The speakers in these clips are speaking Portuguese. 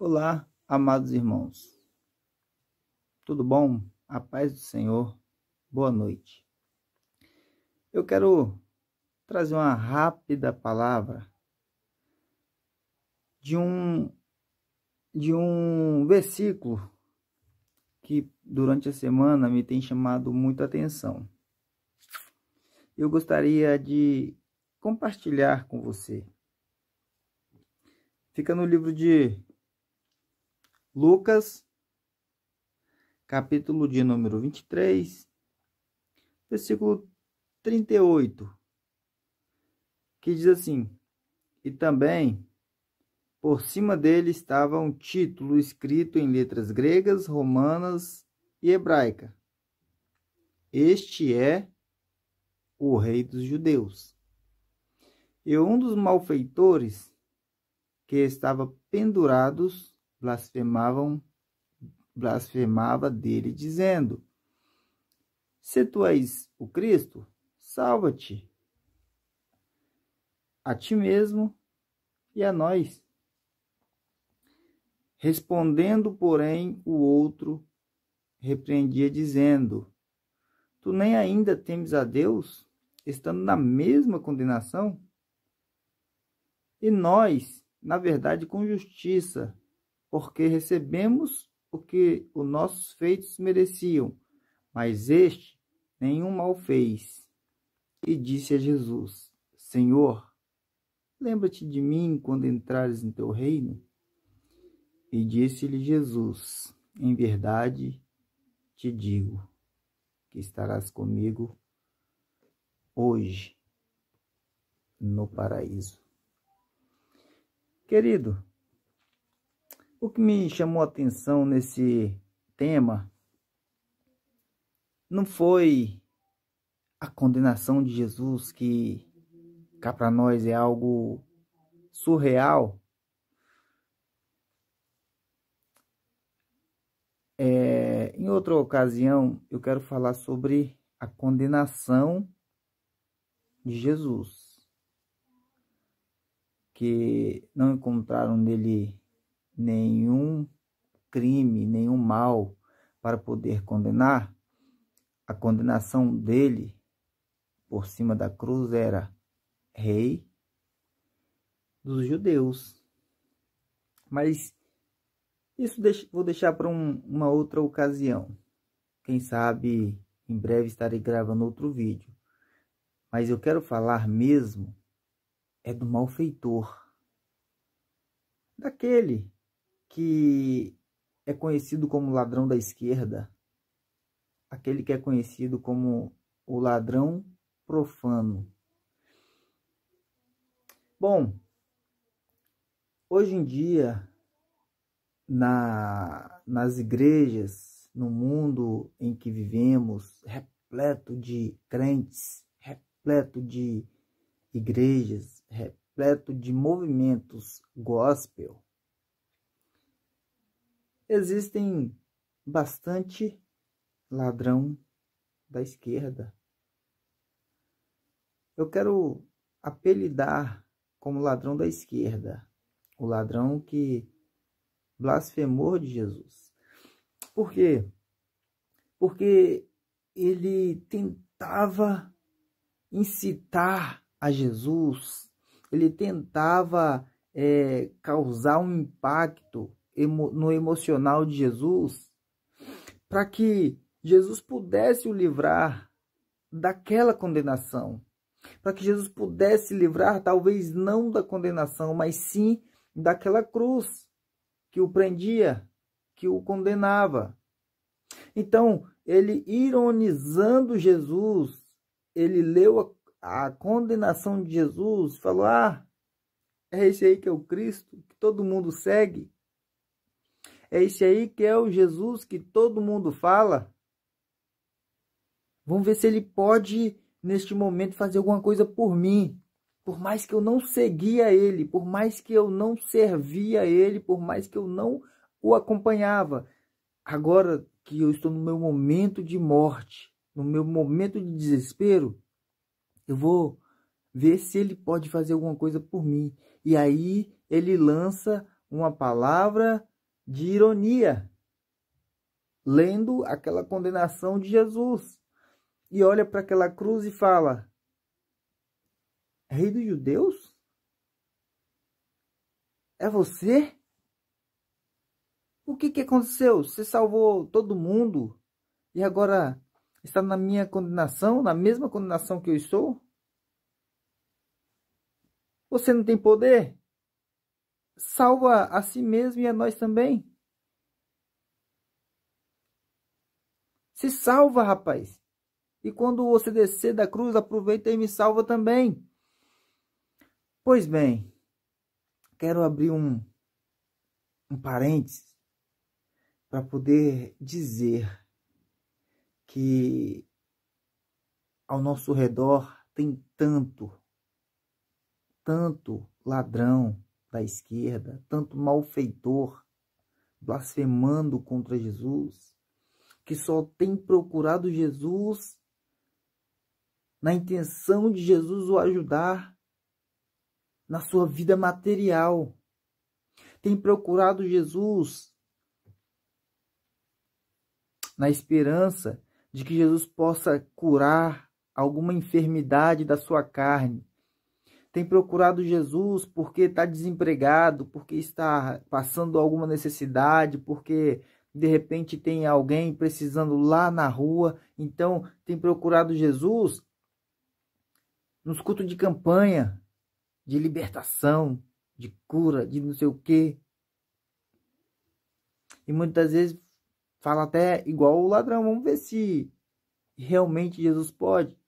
Olá, amados irmãos. Tudo bom? A paz do Senhor. Boa noite. Eu quero trazer uma rápida palavra de um de um versículo que durante a semana me tem chamado muita atenção. Eu gostaria de compartilhar com você. Fica no livro de Lucas, capítulo de número 23, versículo 38, que diz assim: E também por cima dele estava um título escrito em letras gregas, romanas e hebraica: Este é o Rei dos Judeus. E um dos malfeitores que estava pendurados blasfemavam, blasfemava dele, dizendo: Se tu és o Cristo, salva-te a ti mesmo e a nós. Respondendo, porém, o outro repreendia, dizendo: Tu nem ainda temes a Deus, estando na mesma condenação? E nós, na verdade, com justiça, porque recebemos o que os nossos feitos mereciam, mas este nenhum mal fez. E disse a Jesus: Senhor, lembra-te de mim quando entrares em teu reino. E disse-lhe Jesus: Em verdade te digo que estarás comigo hoje no paraíso. Querido, o que me chamou a atenção nesse tema não foi a condenação de Jesus, que cá para nós é algo surreal. É, em outra ocasião, eu quero falar sobre a condenação de Jesus, que não encontraram nele nenhum crime, nenhum mal para poder condenar, a condenação dele por cima da cruz era rei dos judeus. Mas isso deixo, vou deixar para um, uma outra ocasião. Quem sabe em breve estarei gravando outro vídeo. Mas eu quero falar mesmo é do malfeitor. Daquele que é conhecido como ladrão da esquerda, aquele que é conhecido como o ladrão profano. Bom, hoje em dia, na, nas igrejas, no mundo em que vivemos, repleto de crentes, repleto de igrejas, repleto de movimentos gospel, existem bastante ladrão da esquerda. Eu quero apelidar como ladrão da esquerda, o ladrão que blasfemou de Jesus. Por quê? Porque ele tentava incitar a Jesus, ele tentava é, causar um impacto no emocional de Jesus, para que Jesus pudesse o livrar daquela condenação, para que Jesus pudesse livrar, talvez não da condenação, mas sim daquela cruz que o prendia, que o condenava. Então, ele ironizando Jesus, ele leu a, a condenação de Jesus, falou: Ah, é esse aí que é o Cristo, que todo mundo segue. É esse aí que é o Jesus que todo mundo fala? Vamos ver se ele pode, neste momento, fazer alguma coisa por mim. Por mais que eu não seguia ele, por mais que eu não servia ele, por mais que eu não o acompanhava. Agora que eu estou no meu momento de morte, no meu momento de desespero, eu vou ver se ele pode fazer alguma coisa por mim. E aí ele lança uma palavra de ironia, lendo aquela condenação de Jesus. E olha para aquela cruz e fala: Rei dos judeus? É você? O que, que aconteceu? Você salvou todo mundo e agora está na minha condenação, na mesma condenação que eu estou? Você não tem poder? salva a si mesmo e a nós também. Se salva, rapaz. E quando você descer da cruz, aproveita e me salva também. Pois bem, quero abrir um, um parênteses para poder dizer que ao nosso redor tem tanto, tanto ladrão, da esquerda, tanto malfeitor, blasfemando contra Jesus, que só tem procurado Jesus na intenção de Jesus o ajudar na sua vida material. Tem procurado Jesus na esperança de que Jesus possa curar alguma enfermidade da sua carne, tem procurado Jesus porque está desempregado, porque está passando alguma necessidade, porque de repente tem alguém precisando lá na rua, então tem procurado Jesus nos cultos de campanha, de libertação, de cura, de não sei o quê. E muitas vezes fala até igual o ladrão, vamos ver se realmente Jesus pode.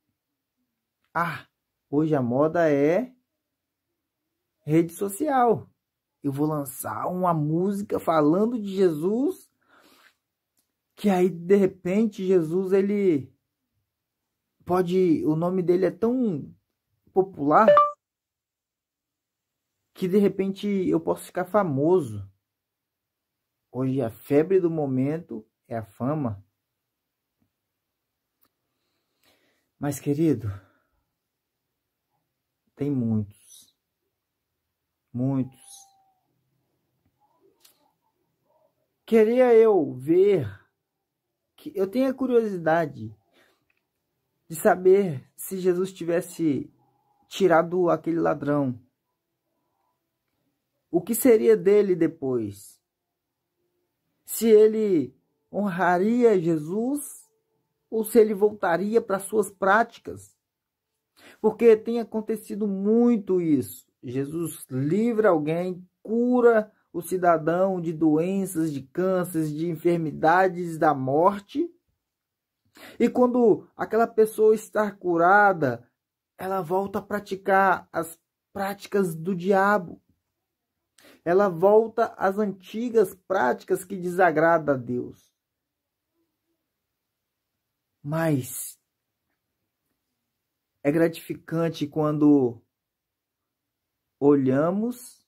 Ah, Hoje a moda é rede social. Eu vou lançar uma música falando de Jesus, que aí de repente Jesus ele pode, o nome dele é tão popular que de repente eu posso ficar famoso. Hoje a febre do momento é a fama. Mas querido, tem muitos. Muitos. Queria eu ver. Que, eu tenho a curiosidade de saber se Jesus tivesse tirado aquele ladrão. O que seria dele depois? Se ele honraria Jesus ou se ele voltaria para suas práticas? Porque tem acontecido muito isso. Jesus livra alguém, cura o cidadão de doenças, de cânceres, de enfermidades, da morte. E quando aquela pessoa está curada, ela volta a praticar as práticas do diabo. Ela volta às antigas práticas que desagrada a Deus. Mas é gratificante quando olhamos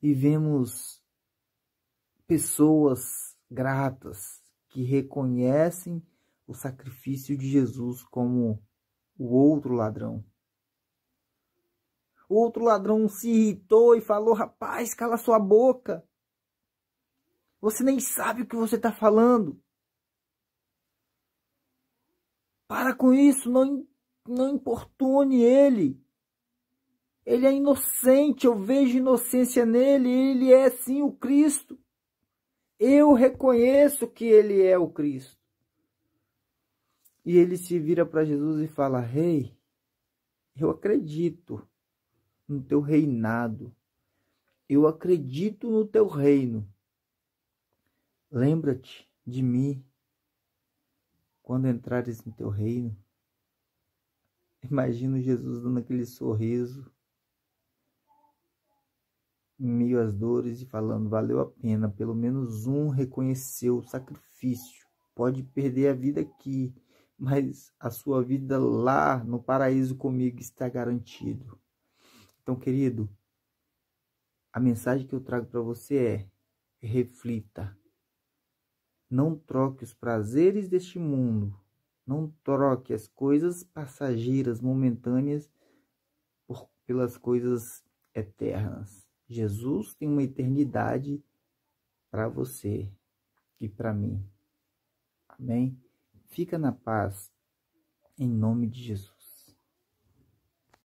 e vemos pessoas gratas que reconhecem o sacrifício de Jesus como o outro ladrão. O outro ladrão se irritou e falou: Rapaz, cala sua boca. Você nem sabe o que você está falando. Para com isso, não não importune ele. Ele é inocente, eu vejo inocência nele, ele é sim o Cristo. Eu reconheço que ele é o Cristo. E ele se vira para Jesus e fala: Rei, hey, eu acredito no teu reinado, eu acredito no teu reino. Lembra-te de mim quando entrares no teu reino. Imagino Jesus dando aquele sorriso, em meio às dores e falando: valeu a pena, pelo menos um reconheceu o sacrifício. Pode perder a vida aqui, mas a sua vida lá no paraíso comigo está garantido. Então, querido, a mensagem que eu trago para você é: reflita. Não troque os prazeres deste mundo não troque as coisas passageiras, momentâneas, por, pelas coisas eternas. Jesus tem uma eternidade para você e para mim. Amém? Fica na paz, em nome de Jesus.